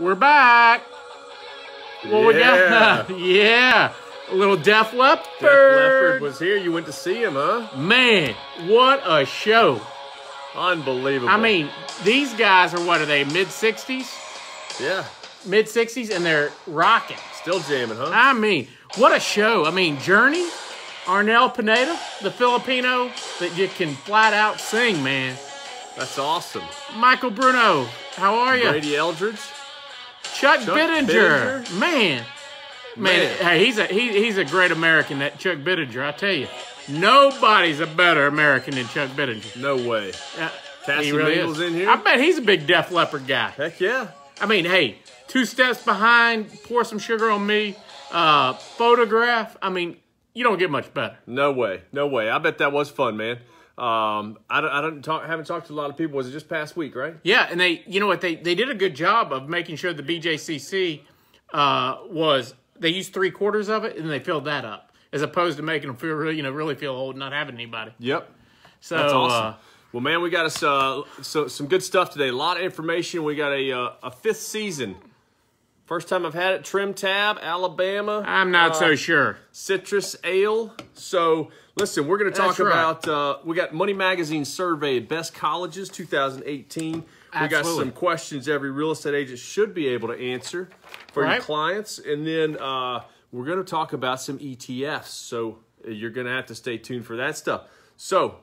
We're back. Well, yeah. we got, yeah. A little Def Leppard. Def Leppard was here. You went to see him, huh? Man, what a show. Unbelievable. I mean, these guys are, what are they, mid-60s? Yeah. Mid-60s, and they're rocking. Still jamming, huh? I mean, what a show. I mean, Journey, Arnell Pineda, the Filipino that you can flat out sing, man. That's awesome. Michael Bruno, how are you? Brady Eldridge. Chuck, Chuck Bittinger. Man. Man, Man, hey, he's a he, he's a great American, that Chuck Bittinger. I tell you, nobody's a better American than Chuck Bittinger. No way. Uh, Cassie really in here. I bet he's a big Def Leppard guy. Heck yeah. I mean, hey, two steps behind, pour some sugar on me, uh, photograph. I mean, you don't get much better. No way. No way. I bet that was fun, man. Um, I don't, I don't talk, haven't talked to a lot of people. Was it just past week, right? Yeah, and they, you know what, they they did a good job of making sure the BJCC uh, was they used three quarters of it and they filled that up as opposed to making them feel really, you know, really feel old not having anybody. Yep, so that's awesome. Uh, well, man, we got us uh, so some good stuff today. A lot of information. We got a uh, a fifth season. First time I've had it. Trim Tab, Alabama. I'm not so uh, sure. Citrus Ale. So Listen, we're going to talk right. about uh, we got Money Magazine survey best colleges 2018. Absolutely. We got some questions every real estate agent should be able to answer for right. your clients, and then uh, we're going to talk about some ETFs. So uh, you're going to have to stay tuned for that stuff. So,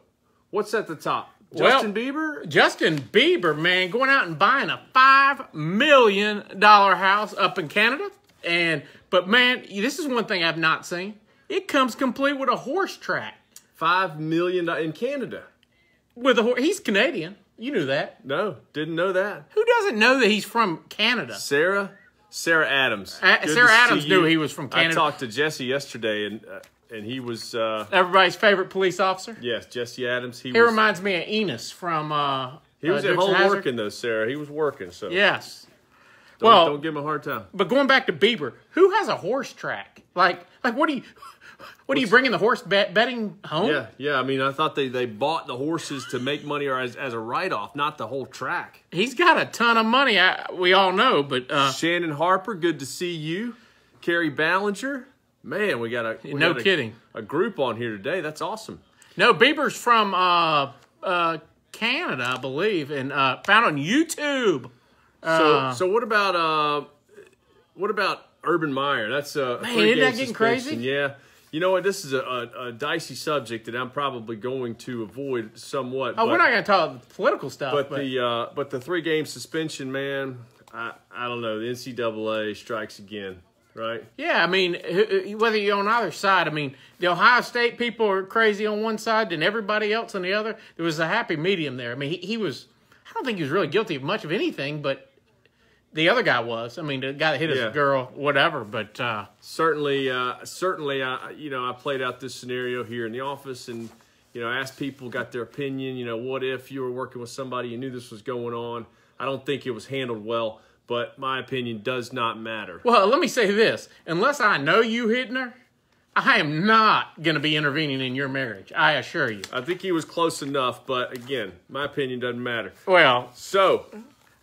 what's at the top? Justin well, Bieber? Justin Bieber, man, going out and buying a five million dollar house up in Canada. And but man, this is one thing I've not seen. It comes complete with a horse track. Five million in Canada. With a horse, he's Canadian. You knew that. No, didn't know that. Who doesn't know that he's from Canada? Sarah, Sarah Adams. A- Sarah Adams knew he was from Canada. I talked to Jesse yesterday, and uh, and he was uh, everybody's favorite police officer. Yes, Jesse Adams. He, he was, reminds me of Enos from. Uh, he was uh, at home Hazard. working though, Sarah. He was working, so yes. Don't, well, don't give him a hard time. But going back to Bieber, who has a horse track? Like, like what do you? What are you bringing the horse bet- betting home? Yeah, yeah. I mean, I thought they, they bought the horses to make money or as, as a write off, not the whole track. He's got a ton of money. I, we all know, but uh, Shannon Harper, good to see you. Carrie Ballinger, man, we got a we no a, kidding a group on here today. That's awesome. No, Bieber's from uh, uh, Canada, I believe, and uh, found on YouTube. So, uh, so what about uh, what about Urban Meyer? That's a man, isn't that getting suspension. crazy? Yeah. You know what? This is a, a, a, dicey subject that I'm probably going to avoid somewhat. Oh, but, we're not going to talk political stuff. But, but. the uh, but the three game suspension, man. I I don't know. The NCAA strikes again, right? Yeah, I mean, whether you're on either side, I mean, the Ohio State people are crazy on one side, and everybody else on the other. There was a happy medium there. I mean, he, he was. I don't think he was really guilty of much of anything, but the other guy was. I mean, the guy that hit his yeah. girl, whatever. But uh, certainly, uh, certainly, uh, you know I played out this scenario here in the office and you know asked people, got their opinion. You know, what if you were working with somebody you knew this was going on? I don't think it was handled well, but my opinion does not matter. Well, let me say this: unless I know you, Hittner. I am not going to be intervening in your marriage. I assure you. I think he was close enough, but again, my opinion doesn't matter. Well, so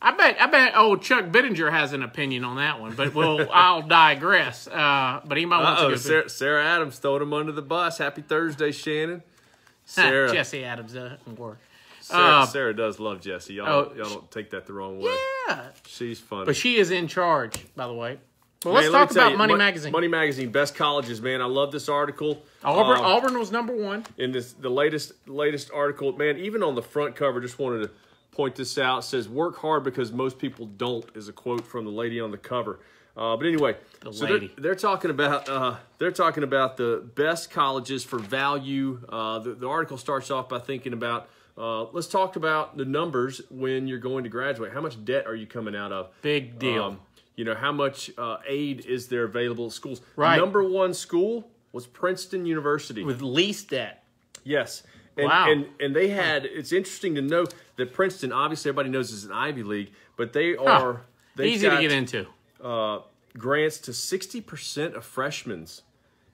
I bet I bet old Chuck Bittinger has an opinion on that one, but we'll I'll digress. Uh, but he might want to go. Sarah, Sarah Adams throwed him under the bus. Happy Thursday, Shannon. Sarah Jesse Adams doesn't work. Sarah, uh, Sarah, does love Jesse. Y'all, oh, y'all don't take that the wrong way. Yeah, she's funny, but she is in charge, by the way. Well, let's man, talk let about you, Money, Money Magazine. Money Magazine, best colleges, man. I love this article. Auburn, um, Auburn was number one in this the latest latest article, man. Even on the front cover, just wanted to point this out. It says, work hard because most people don't is a quote from the lady on the cover. Uh, but anyway, the so they're, they're, talking about uh, they're talking about the best colleges for value. Uh, the, the, article starts off by thinking about uh, let's talk about the numbers when you're going to graduate. How much debt are you coming out of? Big um, deal. Um, you know how much uh, aid is there available at schools? Right. Number one school was Princeton University with least debt. Yes, and, wow. And, and they had, it's interesting to know that Princeton, obviously everybody knows is an Ivy League, but they are. Huh. Easy got, to get into. Uh, grants to 60% of freshmen.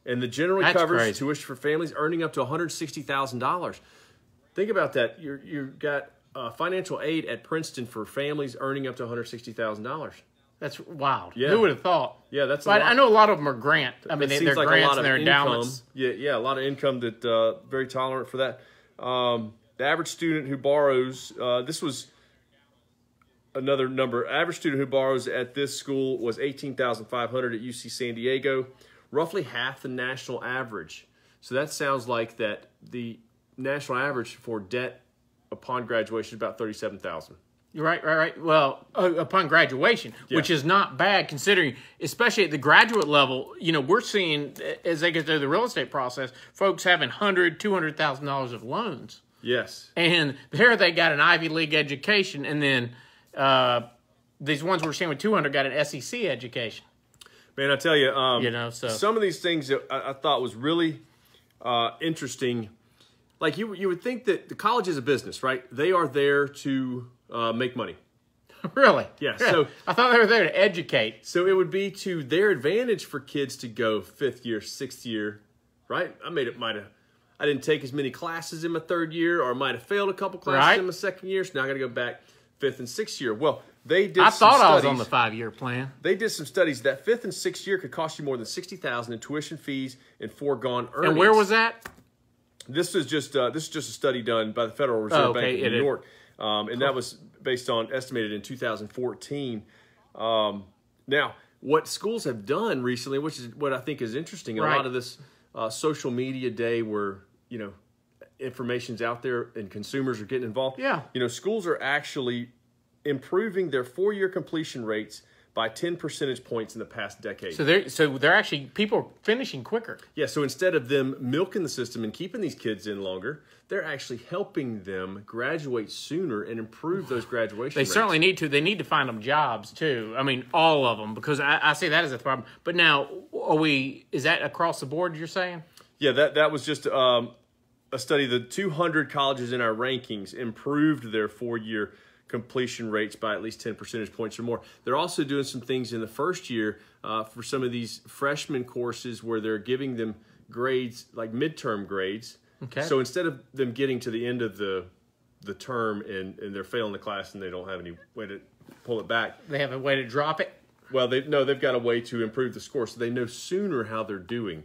And the generally That's covers crazy. tuition for families earning up to $160,000. Think about that. You're, you've got uh, financial aid at Princeton for families earning up to $160,000. That's wild. Yeah. Who would have thought? Yeah, that's. But I know a lot of them are grant. I mean, they, are like grants and they're endowments. Yeah, yeah, a lot of income that uh, very tolerant for that. Um, the average student who borrows uh, this was another number. Average student who borrows at this school was eighteen thousand five hundred at UC San Diego, roughly half the national average. So that sounds like that the national average for debt upon graduation is about thirty-seven thousand. Right, right, right. Well, uh, upon graduation, yeah. which is not bad considering, especially at the graduate level, you know, we're seeing as they get through the real estate process, folks having hundred, two hundred thousand dollars of loans. Yes, and there they got an Ivy League education, and then uh, these ones we're seeing with two hundred got an SEC education. Man, I tell you, um, you know, so. some of these things that I, I thought was really uh, interesting. Like you, you would think that the college is a business, right? They are there to uh, make money. Really? Yeah. So I thought they were there to educate. So it would be to their advantage for kids to go fifth year, sixth year, right? I made it might have. I didn't take as many classes in my third year, or might have failed a couple classes right. in my second year. So now I got to go back fifth and sixth year. Well, they did. I thought studies. I was on the five year plan. They did some studies that fifth and sixth year could cost you more than sixty thousand in tuition fees and foregone earnings. And where was that? This is just uh, this is just a study done by the Federal Reserve oh, okay. Bank of New York. Um, and that was based on estimated in 2014. Um, now, what schools have done recently, which is what I think is interesting, right. a lot of this uh, social media day where you know information's out there and consumers are getting involved. Yeah, you know, schools are actually improving their four-year completion rates by 10 percentage points in the past decade. So they're so they're actually people are finishing quicker. Yeah, so instead of them milking the system and keeping these kids in longer, they're actually helping them graduate sooner and improve those graduation. They rates. certainly need to. They need to find them jobs too. I mean, all of them because I, I see that as a problem. But now, are we? Is that across the board? You're saying? Yeah, that that was just um, a study. The 200 colleges in our rankings improved their four year completion rates by at least 10 percentage points or more. They're also doing some things in the first year uh, for some of these freshman courses where they're giving them grades, like midterm grades. Okay. So instead of them getting to the end of the the term and, and they're failing the class and they don't have any way to pull it back. They have a way to drop it? Well, they no, they've got a way to improve the score so they know sooner how they're doing,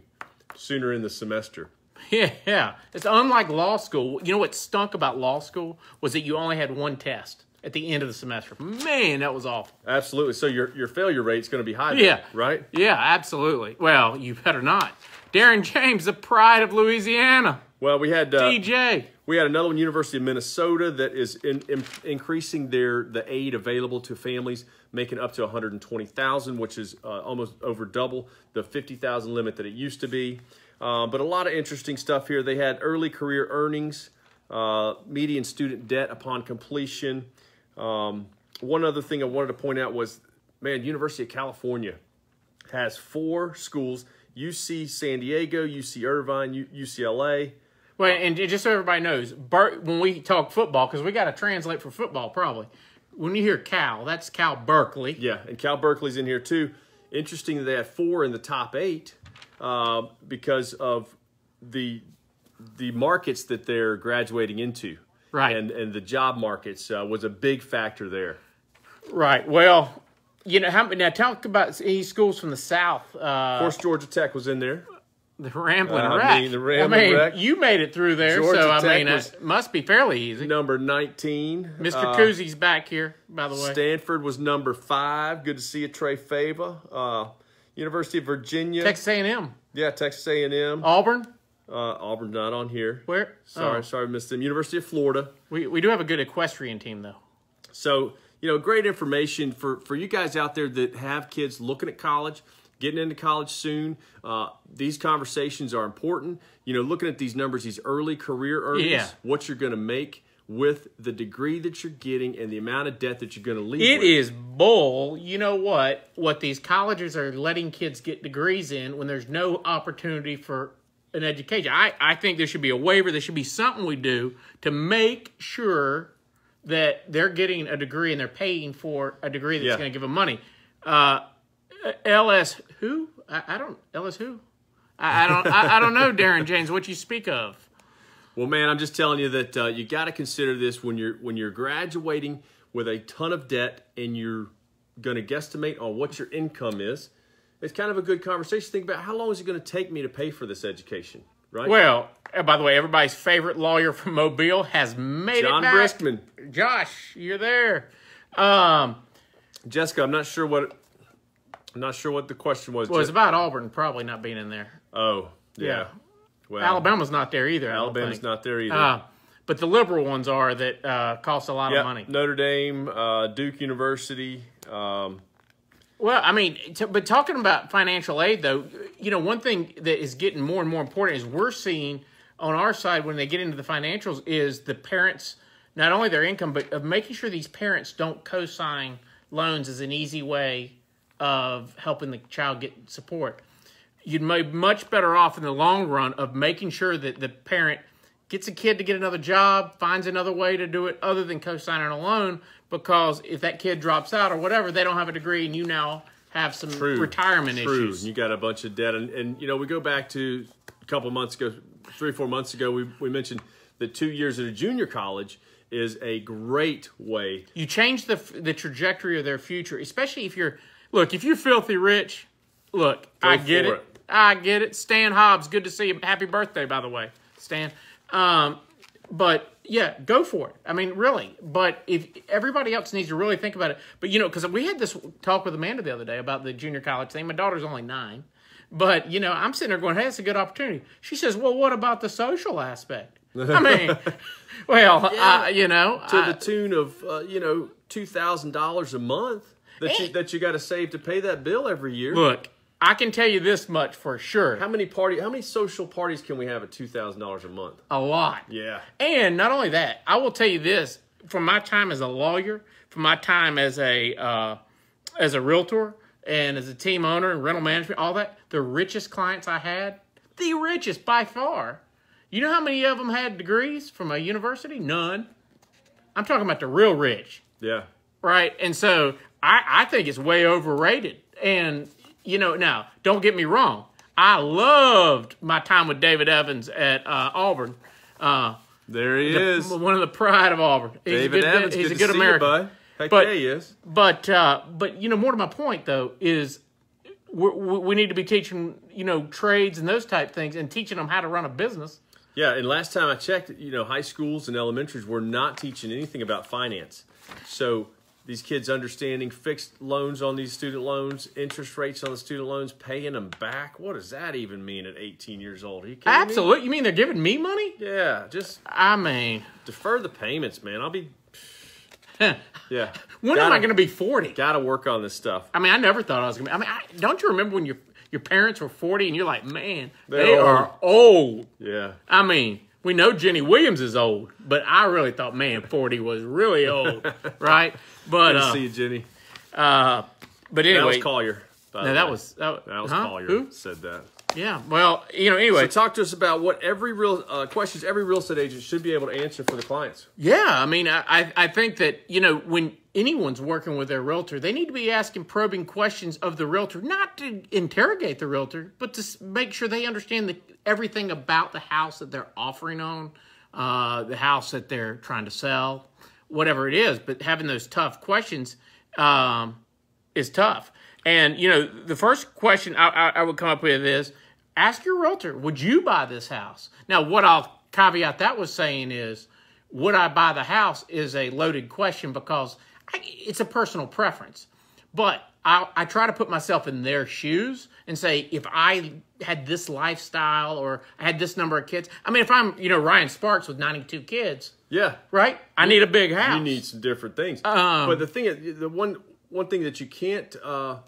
sooner in the semester. Yeah, yeah. It's unlike law school. You know what stunk about law school was that you only had one test at the end of the semester. Man, that was awful. Absolutely. So your your failure rate's going to be high. Yeah. Then, right. Yeah, absolutely. Well, you better not. Darren James, the pride of Louisiana. Well, we had uh, DJ. We had another one, University of Minnesota, that is in, in, increasing their the aid available to families making up to 120,000, which is uh, almost over double the 50,000 limit that it used to be. Uh, but a lot of interesting stuff here. They had early career earnings, uh, median student debt upon completion. Um, one other thing I wanted to point out was, man, University of California has four schools: UC San Diego, UC Irvine, U- UCLA. Well, and just so everybody knows, when we talk football, because we got to translate for football, probably. When you hear Cal, that's Cal Berkeley. Yeah, and Cal Berkeley's in here too. Interesting that they have four in the top eight uh, because of the the markets that they're graduating into. Right. And, and the job markets uh, was a big factor there. Right. Well, you know, how, now talk about any schools from the South. Uh, of course, Georgia Tech was in there. The rambling uh, wreck. I mean, the rambling I mean, wreck. you made it through there, Georgia so I Tech mean, it must be fairly easy. Number 19. Mr. Uh, Kuzi's back here, by the way. Stanford was number five. Good to see you, Trey Fava. Uh, University of Virginia. Texas A&M. Yeah, Texas A&M. Auburn. Uh, Auburn not on here. Where? Sorry, oh. sorry, missed them. University of Florida. We we do have a good equestrian team though. So you know, great information for for you guys out there that have kids looking at college. Getting into college soon. Uh, these conversations are important. You know, looking at these numbers, these early career earnings, yeah. what you're going to make with the degree that you're getting and the amount of debt that you're going to leave. It with. is bull. You know what? What these colleges are letting kids get degrees in when there's no opportunity for an education. I, I think there should be a waiver. There should be something we do to make sure that they're getting a degree and they're paying for a degree that's yeah. going to give them money. Uh, LS who? I, I, don't. LS who? I, I don't. I, I, don't know, Darren James. What you speak of? Well, man, I'm just telling you that uh, you got to consider this when you're when you're graduating with a ton of debt and you're going to guesstimate on what your income is it's kind of a good conversation. Think about how long is it going to take me to pay for this education, right? Well, by the way, everybody's favorite lawyer from Mobile has made John it. John Briskman. Josh, you're there. Um, Jessica, I'm not sure what I'm not sure what the question was. Well, it's about Auburn probably not being in there. Oh, yeah. yeah. Well, Alabama's not there either. Alabama's not there either. Uh, but the liberal ones are that uh, cost a lot yep. of money. Notre Dame, uh, Duke University. Um, well, I mean, but talking about financial aid, though, you know, one thing that is getting more and more important is we're seeing on our side when they get into the financials is the parents, not only their income, but of making sure these parents don't co-sign loans is an easy way of helping the child get support. You'd be much better off in the long run of making sure that the parent gets a kid to get another job, finds another way to do it other than co-signing a loan – because if that kid drops out or whatever, they don't have a degree, and you now have some true, retirement true. issues. You got a bunch of debt, and, and you know we go back to a couple months ago, three four months ago, we we mentioned that two years at a junior college is a great way. You change the the trajectory of their future, especially if you're look if you're filthy rich. Look, go I get it. it. I get it. Stan Hobbs, good to see you. Happy birthday, by the way, Stan. Um, but yeah, go for it. I mean, really. But if everybody else needs to really think about it, but you know, because we had this talk with Amanda the other day about the junior college thing. My daughter's only nine, but you know, I'm sitting there going, "Hey, it's a good opportunity." She says, "Well, what about the social aspect?" I mean, well, yeah. I, you know, to I, the tune of uh, you know two thousand dollars a month that and, you that you got to save to pay that bill every year. Look, I can tell you this much for sure. How many party? How many social parties can we have at two thousand dollars a month? A lot. Yeah. And not only that, I will tell you this: from my time as a lawyer, from my time as a uh, as a realtor, and as a team owner and rental management, all that, the richest clients I had, the richest by far. You know how many of them had degrees from a university? None. I'm talking about the real rich. Yeah. Right. And so I, I think it's way overrated. And you know, now, don't get me wrong. I loved my time with David Evans at uh, Auburn. Uh, there he the, is. One of the pride of Auburn. He's David good, Evans, he's good a good American. You, Heck but, yeah, he is. But, uh, but, you know, more to my point, though, is we need to be teaching, you know, trades and those type things and teaching them how to run a business. Yeah, and last time I checked, you know, high schools and elementaries were not teaching anything about finance. So these kids understanding fixed loans on these student loans, interest rates on the student loans, paying them back. What does that even mean at 18 years old? Are you Absolutely. Me? You mean they're giving me money? Yeah, just I mean, defer the payments, man. I'll be Yeah. when gotta, am I going to be 40? Got to work on this stuff. I mean, I never thought I was going to I mean, I, don't you remember when your your parents were 40 and you're like, "Man, they, they are old." Yeah. I mean, we know Jenny Williams is old, but I really thought, man, forty was really old, right? But Good to uh, see you, Jenny. Uh, but anyway, that was Collier. that was that, that was huh? Collier Who? said that. Yeah. Well, you know. Anyway, so talk to us about what every real uh, questions every real estate agent should be able to answer for the clients. Yeah, I mean, I I think that you know when anyone's working with their realtor, they need to be asking probing questions of the realtor, not to interrogate the realtor, but to make sure they understand the, everything about the house that they're offering on, uh, the house that they're trying to sell, whatever it is. But having those tough questions um, is tough. And, you know, the first question I, I, I would come up with is ask your realtor, would you buy this house? Now, what I'll caveat that was saying is, would I buy the house is a loaded question because I, it's a personal preference. But I, I, try to put myself in their shoes and say, if I had this lifestyle or I had this number of kids, I mean, if I'm, you know, Ryan Sparks with 92 kids, yeah, right, I need a big house. You need some different things. Um, but the thing is, the one one thing that you can't uh,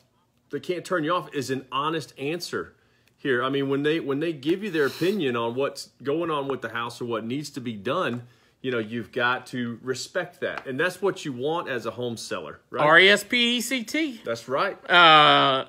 that can't turn you off is an honest answer. Here, I mean, when they when they give you their opinion on what's going on with the house or what needs to be done, you know, you've got to respect that. And that's what you want as a home seller, right? R E S P E C T. That's right. Uh,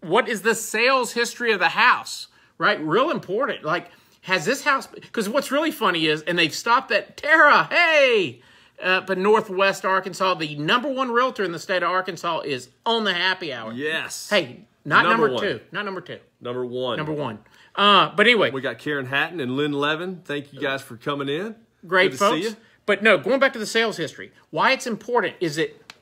what is the sales history of the house, right? Real important. Like, has this house, because what's really funny is, and they've stopped at Tara, hey, uh, but Northwest Arkansas, the number one realtor in the state of Arkansas is on the happy hour. Yes. Hey, not number, number two. Not number two. Number one. Number one. Uh, but anyway. We got Karen Hatton and Lynn Levin. Thank you guys for coming in. Great, Good folks. But no, going back to the sales history, why it's important is that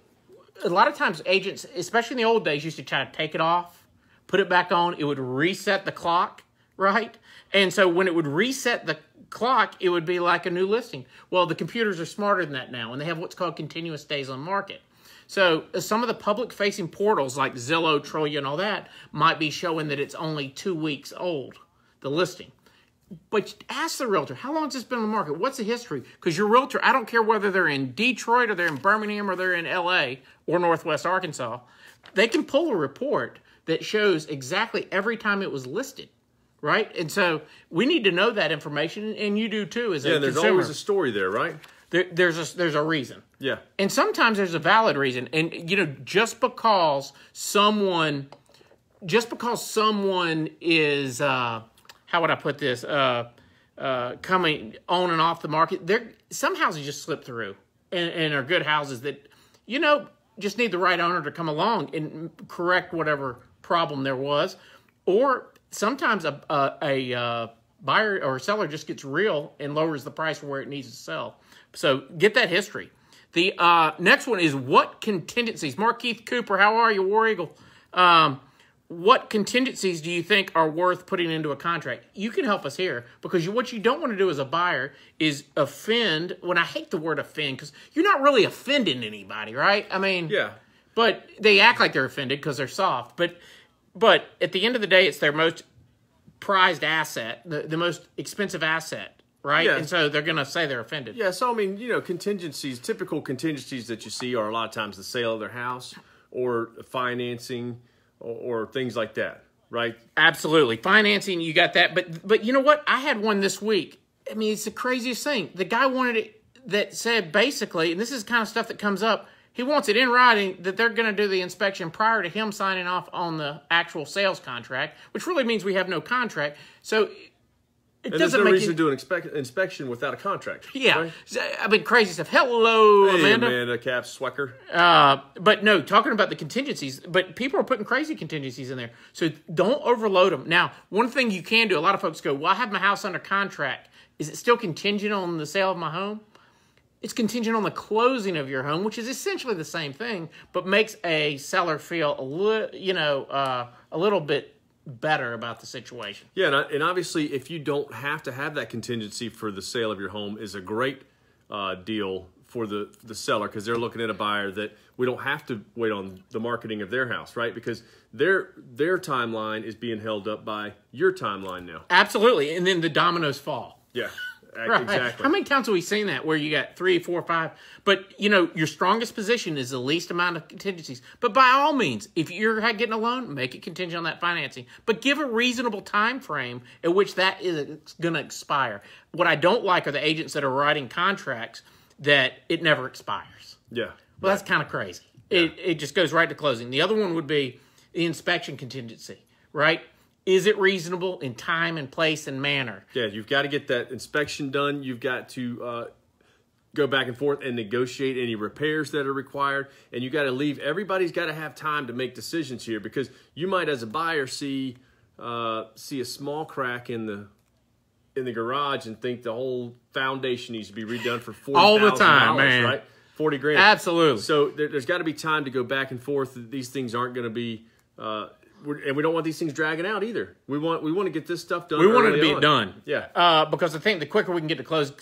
a lot of times agents, especially in the old days, used to try to take it off, put it back on. It would reset the clock, right? And so when it would reset the clock, it would be like a new listing. Well, the computers are smarter than that now, and they have what's called continuous days on market. So uh, some of the public-facing portals like Zillow, Trulia, and all that might be showing that it's only two weeks old, the listing but ask the realtor, how long has this been on the market? What's the history? Because your realtor, I don't care whether they're in Detroit or they're in Birmingham or they're in LA or Northwest Arkansas, they can pull a report that shows exactly every time it was listed. Right, and so we need to know that information, and you do too. As yeah, a there's consumer. always a story there, right? There, there's a there's a reason. Yeah, and sometimes there's a valid reason, and you know, just because someone, just because someone is. Uh, how would I put this? Uh, uh, coming on and off the market. There, some houses just slip through and, and are good houses that, you know, just need the right owner to come along and correct whatever problem there was. Or sometimes a, a, a uh, buyer or seller just gets real and lowers the price where it needs to sell. So get that history. The uh, next one is what contingencies? Mark Keith Cooper, how are you, War Eagle? Um, what contingencies do you think are worth putting into a contract? You can help us here because you, what you don't want to do as a buyer is offend. When I hate the word offend because you're not really offending anybody, right? I mean, yeah. But they act like they're offended because they're soft. But but at the end of the day, it's their most prized asset, the, the most expensive asset, right? Yeah. And so they're going to say they're offended. Yeah. So I mean, you know, contingencies, typical contingencies that you see are a lot of times the sale of their house or financing or, things like that, right? Absolutely. Financing, you got that. But but you know what? I had one this week. I mean, it's the craziest thing. The guy wanted it that said basically, and this is kind of stuff that comes up. He wants it in writing that they're going to do the inspection prior to him signing off on the actual sales contract, which really means we have no contract. So it and there's no reason it... to do an inspection without a contract. Yeah, right? I mean crazy stuff. Hello, hey, Amanda. Amanda Cap Swecker. Uh, but no, talking about the contingencies. But people are putting crazy contingencies in there, so don't overload them. Now, one thing you can do. A lot of folks go, "Well, I have my house under contract. Is it still contingent on the sale of my home?" It's contingent on the closing of your home, which is essentially the same thing, but makes a seller feel a little, you know, uh, a little bit better about the situation. Yeah, and, I, and obviously, if you don't have to have that contingency for the sale of your home, is a great uh, deal for the the seller because they're looking at a buyer that we don't have to wait on the marketing of their house, right? Because their their timeline is being held up by your timeline now. Absolutely, and then the dominoes fall. Yeah. Right. Exactly. How many times have we seen that where you got three, four, five? But you know, your strongest position is the least amount of contingencies. But by all means, if you're getting a loan, make it contingent on that financing. But give a reasonable time frame at which that is going to expire. What I don't like are the agents that are writing contracts that it never expires. Yeah. Well, that's kind of crazy. Yeah. It it just goes right to closing. The other one would be the inspection contingency, right? Is it reasonable in time and place and manner? Yeah, you've got to get that inspection done. You've got to uh, go back and forth and negotiate any repairs that are required. And you got to leave. Everybody's got to have time to make decisions here because you might, as a buyer, see uh, see a small crack in the in the garage and think the whole foundation needs to be redone for forty all the time, man. Right, forty grand, absolutely. So there, has got to be time to go back and forth. These things aren't going to be. Uh, and we don't want these things dragging out either. We want we want to get this stuff done. We want it to be on. done. Yeah. Uh, because I think the quicker we can get to close,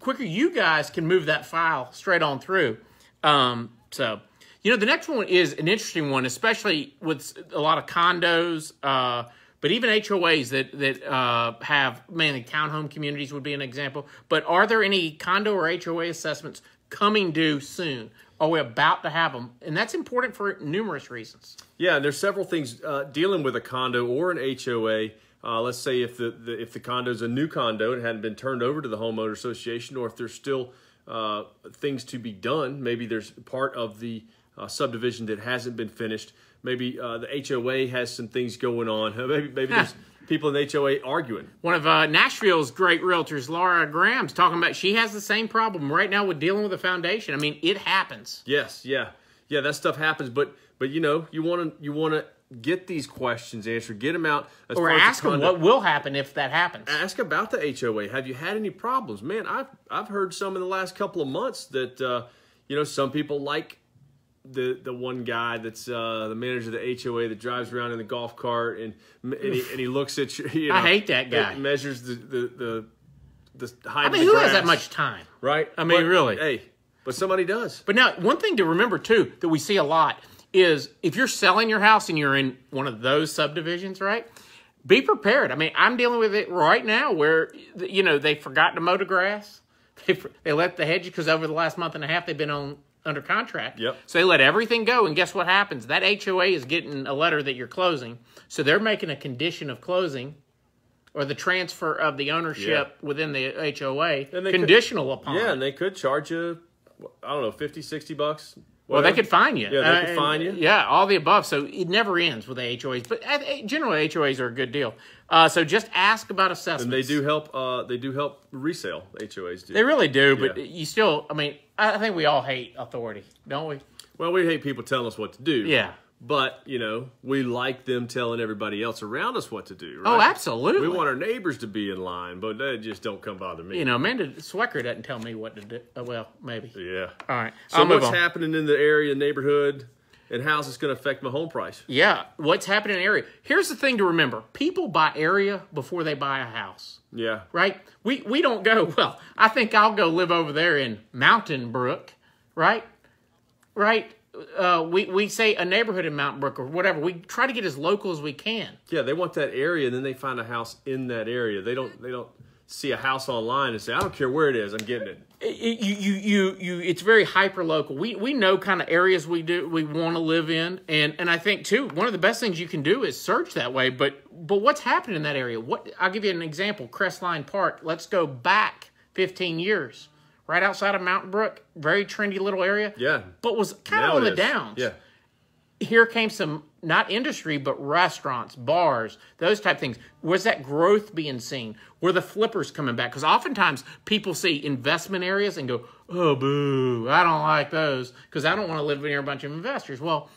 quicker you guys can move that file straight on through. Um, so, you know, the next one is an interesting one, especially with a lot of condos, uh, but even HOAs that that uh, have mainly townhome communities would be an example. But are there any condo or HOA assessments coming due soon? are oh, we about to have them? And that's important for numerous reasons. Yeah, and there's several things uh, dealing with a condo or an HOA. Uh, let's say if the, the if the condo is a new condo and hadn't been turned over to the homeowner association, or if there's still uh, things to be done, maybe there's part of the uh, subdivision that hasn't been finished maybe uh, the HOA has some things going on. Maybe maybe there's people in HOA arguing. One of uh, Nashville's great realtors, Laura Graham's talking about she has the same problem right now with dealing with the foundation. I mean, it happens. Yes, yeah, yeah, that stuff happens. But but you know, you want to you want to get these questions answered, get them out. or ask them what will happen if that happens. Ask about the HOA. Have you had any problems, man? I've I've heard some in the last couple of months that uh, you know some people like the the one guy that's uh, the manager of the HOA that drives around in the golf cart and and he, and he looks at you. you know, I hate that guy. Measures the the the, the height. I mean, who grass, has that much time? Right. I mean, but, really. Hey, but somebody does. But now, one thing to remember too that we see a lot is if you're selling your house and you're in one of those subdivisions, right? Be prepared. I mean, I'm dealing with it right now where you know they forgot to mow the grass. They, they left the hedge because over the last month and a half they've been on under contract. Yep. So they let everything go, and guess what happens? That HOA is getting a letter that you're closing, so they're making a condition of closing, or the transfer of the ownership yeah. within the HOA, conditional could, upon. Yeah, and they could charge you, I don't know, 50, 60 bucks well, they could fine you. Yeah, they uh, could fine you. Yeah, all the above. So it never ends with HOAs, but uh, uh, generally HOAs are a good deal. Uh, so just ask about assessments. And they do help. Uh, they do help resale. HOAs do. They really do, but yeah. you still. I mean, I think we all hate authority, don't we? Well, we hate people telling us what to do. Yeah. But you know, we like them telling everybody else around us what to do. Oh, right? Oh, absolutely. We want our neighbors to be in line, but they just don't come bother me. You know, Amanda Swecker doesn't tell me what to do. Oh, well, maybe. Yeah. All right. So what's happening in the area neighborhood, and how's this going to affect my home price? Yeah. What's happening in area? Here's the thing to remember: people buy area before they buy a house. Yeah. Right. We we don't go. Well, I think I'll go live over there in Mountain Brook. Right. Right uh, we we say a neighborhood in Mount Brook or whatever. We try to get as local as we can. Yeah, they want that area, and then they find a house in that area. They don't they don't see a house online and say, I don't care where it is, I'm getting it. it you you you you. It's very hyper local. We we know kind of areas we do we want to live in, and and I think too one of the best things you can do is search that way. But but what's happening in that area? What I'll give you an example: Crestline Park. Let's go back fifteen years right outside of Mountain Brook, very trendy little area. Yeah. But was kind now of on the is. downs. Yeah. Here came some not industry but restaurants, bars, those type things. Was that growth being seen? Were the flippers coming back? Because oftentimes people see investment areas and go, "Oh boo, I don't like those because I don't want to live near a bunch of investors." Well,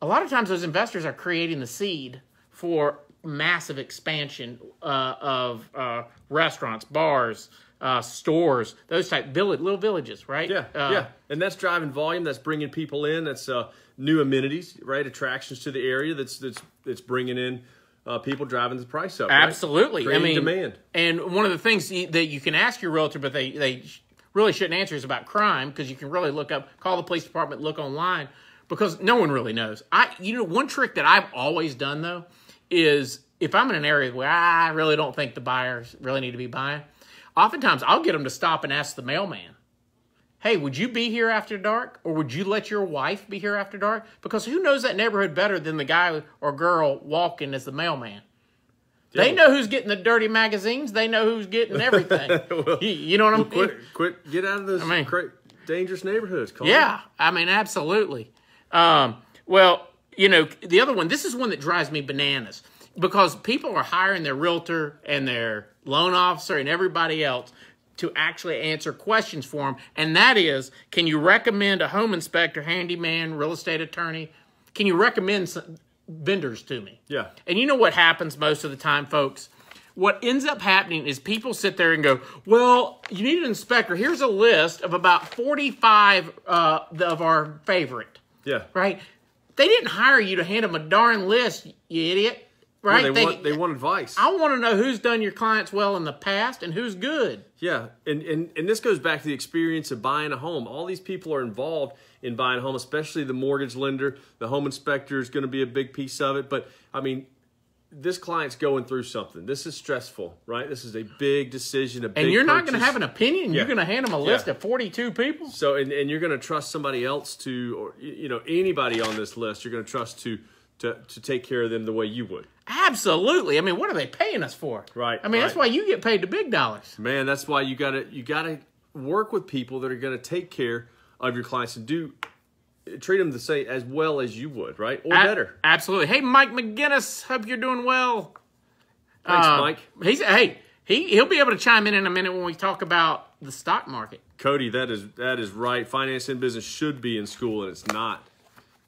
a lot of times those investors are creating the seed for massive expansion uh, of uh, restaurants, bars, uh, stores, those type village, little villages, right? Yeah, uh, yeah. And that's driving volume. That's bringing people in. That's uh, new amenities, right? Attractions to the area. That's that's that's bringing in uh, people driving the price up. Absolutely, right? I mean demand. And one of the things that you can ask your realtor, but they they really shouldn't answer is about crime because you can really look up, call the police department, look online because no one really knows. I you know one trick that I've always done though is if I'm in an area where I really don't think the buyers really need to be buying Oftentimes, I'll get them to stop and ask the mailman, hey, would you be here after dark? Or would you let your wife be here after dark? Because who knows that neighborhood better than the guy or girl walking as the mailman? They know who's getting the dirty magazines. They know who's getting everything. well, you, know what I'm well, quit, quit, get out of those I mean, cra- dangerous neighborhoods. Call Yeah, I mean, absolutely. Um, well, you know, the other one, this is one that drives me bananas because people are hiring their realtor and their loan officer and everybody else to actually answer questions for them. And that is, can you recommend a home inspector, handyman, real estate attorney? Can you recommend some vendors to me? Yeah. And you know what happens most of the time, folks? What ends up happening is people sit there and go, well, you need an inspector. Here's a list of about 45 uh, of our favorite. Yeah. Right? They didn't hire you to hand them a darn list, you idiot right? they, they, want, they want advice. I want to know who's done your clients well in the past and who's good. Yeah, and, and, and this goes back to the experience of buying a home. All these people are involved in buying a home, especially the mortgage lender. The home inspector is going to be a big piece of it. But, I mean, this client's going through something. This is stressful, right? This is a big decision. A big and you're not going to have an opinion. Yeah. You're going to hand them a list yeah. of 42 people. So, and, and you're going to trust somebody else to, or you know, anybody on this list. You're going to trust to, to to take care of them the way you would. Absolutely. I mean, what are they paying us for? Right. I mean, right. that's why you get paid the big dollars. Man, that's why you gotta you gotta work with people that are gonna take care of your clients and do treat them the same as well as you would, right? Or better. Absolutely. Hey, Mike McGinnis, hope you're doing well. Thanks, uh, Mike. He's hey, he he'll be able to chime in in a minute when we talk about the stock market. Cody, that is that is right. Finance and business should be in school, and it's not.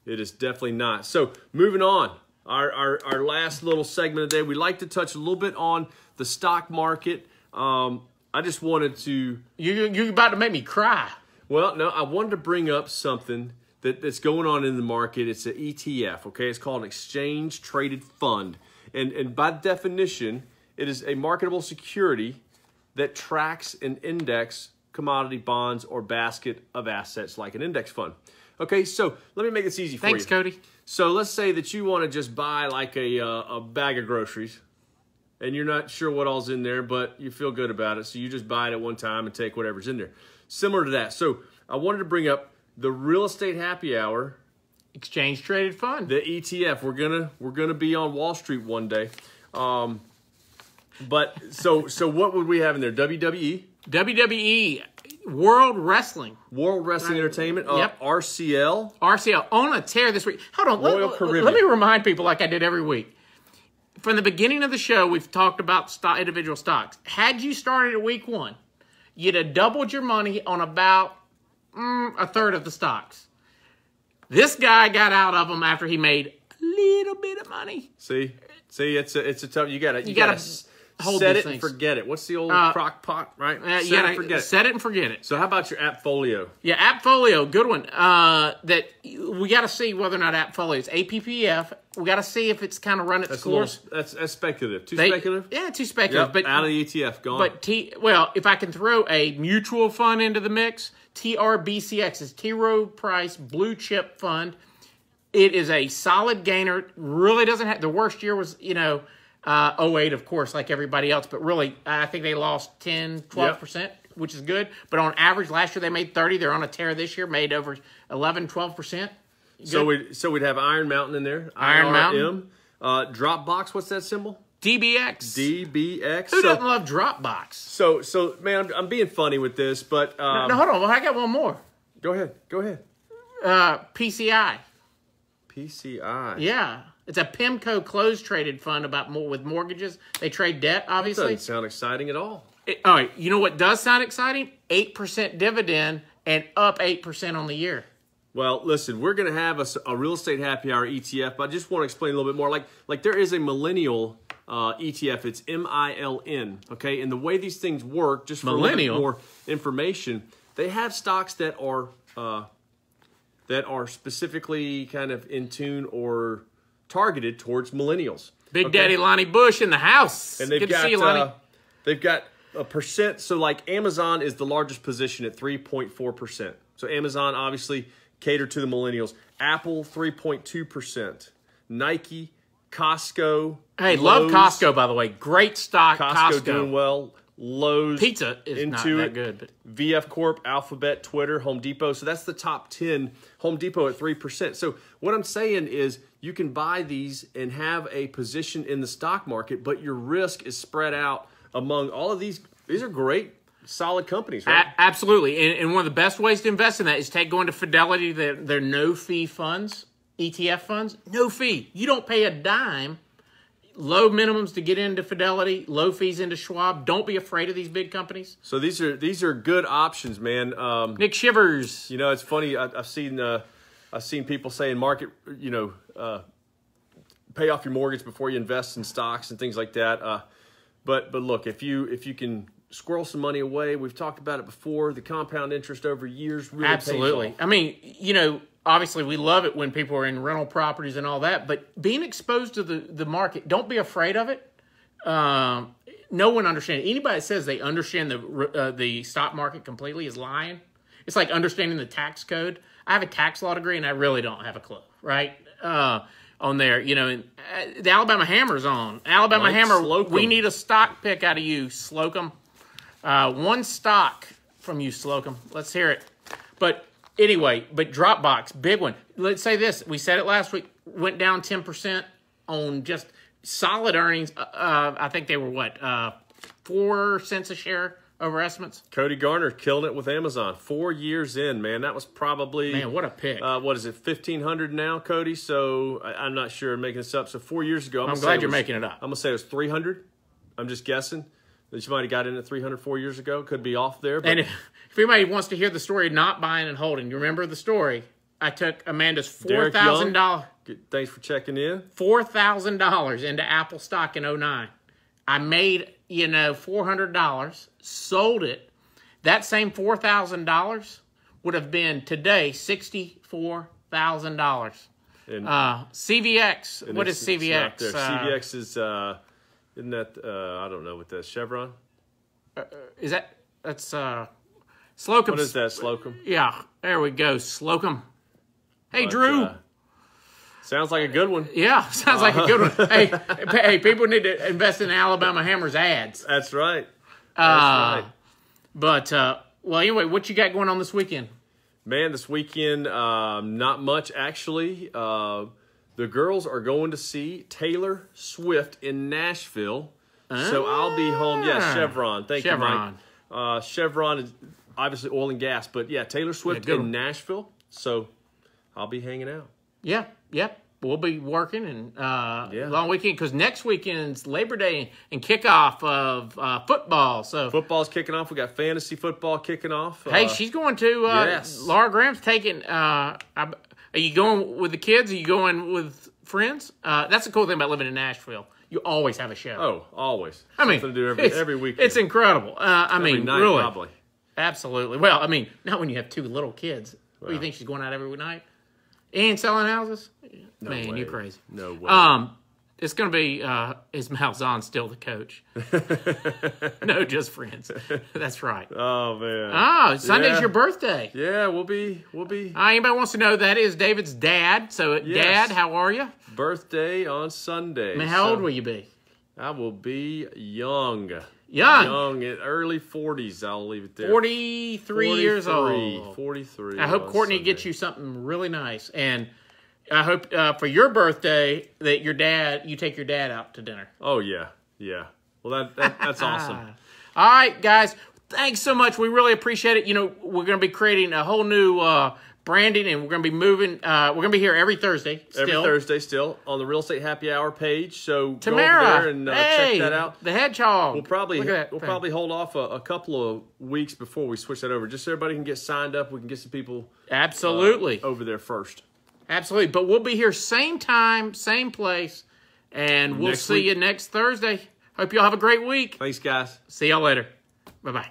It is definitely not. So moving on our, our, our last little segment of the day. We'd like to touch a little bit on the stock market. Um, I just wanted to... You, you about to make me cry. Well, no, I wanted to bring up something that, that's going on in the market. It's an ETF, okay? It's called an exchange-traded fund. And, and by definition, it is a marketable security that tracks an index, commodity bonds, or basket of assets like an index fund. Okay, so let me make this easy for you. Thanks, Cody. So let's say that you want to just buy like a, uh, a bag of groceries and you're not sure what all's in there, but you feel good about it. So you just buy it at one time and take whatever's in there. Similar to that. So I wanted to bring up the real estate happy hour. Exchange traded fund. The ETF. We're gonna we're gonna be on Wall Street one day. Um, but so so what would we have in there? WWE. WWE World Wrestling. World Wrestling right. Entertainment. Uh, yep. RCL. RCL on a tear this week. Hold on. Royal let, Caribbean. let me remind people like I did every week. From the beginning of the show, we've talked about stock, individual stocks. Had you started at week one, you'd have doubled your money on about mm, a third of the stocks. This guy got out of them after he made a little bit of money. See, see, it's a, it's a tough. You gotta, you, you gotta, gotta hold set it things. and forget it. What's the old uh, crock pot, right? Uh, set yeah, and forget it. Set it and forget it. So how about your Appfolio? Yeah, Appfolio, good one. Uh, that we got to see whether or not Appfolio is APPF. We got to see if it's kind of run its that's course. Little, that's, that's speculative. Too they, speculative. Yeah, too speculative. Yep, but out of the ETF, gone. But T, well, if I can throw a mutual fund into the mix, TRBCX is T Rowe Price Blue Chip Fund. It is a solid gainer. Really doesn't have the worst year was you know uh, 08, of course, like everybody else, but really, I think they lost 10, 12%, which is good. But on average, last year they made 30. They're on a tear this year, made over 11, 12%. So we'd, so we'd have Iron Mountain in there. Iron IRM. Mountain. Uh, Dropbox, what's that symbol? DBX. DBX. Who so, doesn't love Dropbox? So, so man, I'm, I'm being funny with this, but um, no, no, hold on. Well, I got one more. Go ahead. Go ahead. Uh, PCI. PCI. Yeah, it's a PIMCO closed traded fund about more with mortgages. They trade debt, obviously. That doesn't sound exciting at all. It, all right, you know what does sound exciting? 8% dividend and up 8% on the year. Well, listen, we're going to have a, a, real estate happy hour ETF, but I just want to explain a little bit more. Like, like there is a millennial uh, ETF. It's M I L N. Okay, and the way these things work, just for millennial. a little bit more information, they have stocks that are uh, that are specifically kind of in tune or targeted towards millennials. Big okay? Daddy Lonnie Bush in the house. And they've Good got, to see you, Lonnie. Uh, they've got a percent. So like Amazon is the largest position at 3.4%. So Amazon obviously catered to the millennials. Apple 3.2%. Nike, Costco. Hey, Lowe's. love Costco by the way. Great stock. Costco, Costco. doing well. Lowe's, pizza is into not that good. But. VF Corp, Alphabet, Twitter, Home Depot. So that's the top ten. Home Depot at three percent. So what I'm saying is you can buy these and have a position in the stock market, but your risk is spread out among all of these. These are great solid companies, right? A- absolutely. And, and, one of the best ways to invest in that is take going to Fidelity, They're no fee funds, ETF funds, no fee. You don't pay a dime low minimums to get into Fidelity, low fees into Schwab. Don't be afraid of these big companies. So these are these are good options, man. Um, Nick Shivers. You know, it's funny. I, have seen uh, I've seen people saying market. You know, uh, pay off your mortgage before you invest in stocks and things like that. Uh, but but look, if you if you can squirrel some money away, we've talked about it before. The compound interest over years really absolutely. I mean, you know, obviously we love it when people are in rental properties and all that, but being exposed to the, the market, don't be afraid of it. Um, no one understands. Anybody that says they understand the uh, the stock market completely is lying. It's like understanding the tax code. I have a tax law degree and I really don't have a clue, right? Uh, on there, you know, and, uh, the Alabama Hammer's on. Alabama like Hammer, Slocum. we need a stock pick out of you, Slocum. Uh, one stock from you, Slocum. Let's hear it. But Anyway, but Dropbox, big one. Let's say this. We said it last week. Went down 10% on just solid earnings. Uh, uh, I think they were, what, uh, 4 cents a share over estimates? Cody Garner killed it with Amazon. Four years in, man. That was probably... Man, what a pick. Uh, what is it, 1500 now, Cody? So I, am not sure I'm making this up. So four years ago... I'm, I'm glad you're was, making it up. I'm going to say it was 300. I'm just guessing that you might have got in at 304 years ago. Could be off there. But... And if, if anybody wants to hear the story, not buying and holding, you remember the story. I took Amanda's four thousand dollars. Thanks for checking in. Four thousand dollars into Apple stock in 09. I made you know four hundred dollars, sold it. That same four thousand dollars would have been today sixty four thousand dollars. Uh, CVX. What is CVX? Uh, CVX is. Uh, isn't that uh, I don't know what that Chevron? Uh, uh, is that that's uh, Slocum? What is that Slocum? Yeah, there we go, Slocum. Hey, but, Drew. Uh, sounds like a good one. Yeah, sounds like a good one. Uh-huh. hey, hey, people need to invest in Alabama Hammers ads. That's right. Uh, that's right. But uh, well, anyway, what you got going on this weekend? Man, this weekend, um, not much actually. Uh, the girls are going to see Taylor Swift in Nashville. Ah. So I'll be home. Yeah, ah, Chevron. Thank Chevron. you, Mike. Uh, Chevron is obviously oil and gas, but yeah, Taylor Swift yeah, in one. Nashville. So I'll be hanging out. Yeah, yep. Yeah. We'll be working and uh, yeah. long weekend because next weekend's Labor Day and kickoff of uh, football. So football's kicking off. We got fantasy football kicking off. Hey, uh, she's going to uh, yes. Laura Graham's taking. Uh, I, are you going with the kids? Are you going with friends? Uh, that's the cool thing about living in Nashville. You always have a show. Oh, always. I mean, Something to do every, every week. It's incredible. Uh, I every mean, night, really. Probably. Absolutely. Well, I mean, not when you have two little kids. Well, you think she's going out every night? And selling houses? No Man, way. you're crazy. No way. Um, it's going to be uh, is Malzahn still the coach? no, just friends. That's right. Oh man. Oh, Sunday's yeah. your birthday. Yeah, we'll be we'll be. Uh, anybody wants to know that is David's dad. So uh, yes. Dad, how are you? Birthday on Sunday. I mean, how so old will you be? I will be young. Young. Young, in early 40s, I'll leave it there. 43, 43 years old. 43. I hope Courtney Sunday. gets you something really nice. And I hope uh, for your birthday that your dad you take your dad out to dinner. Oh yeah, yeah. Well, that, that that's awesome. All right, guys. Thanks so much. We really appreciate it. You know, we're going to be creating a whole new uh, branding, and we're going to be moving. Uh, we're going to be here every Thursday. Still. Every Thursday, still on the Real Estate Happy Hour page. So Tamara, go over there and uh, hey, check that out. The hedgehog. We'll probably we'll thing. probably hold off a, a, couple of weeks before we switch that over, just so everybody can get signed up. We can get some people uh, absolutely over there first. Absolutely. But we'll be here same time, same place, and we'll see week. you next Thursday. Hope you all have a great week. Thanks, guys. See y'all later. Bye bye.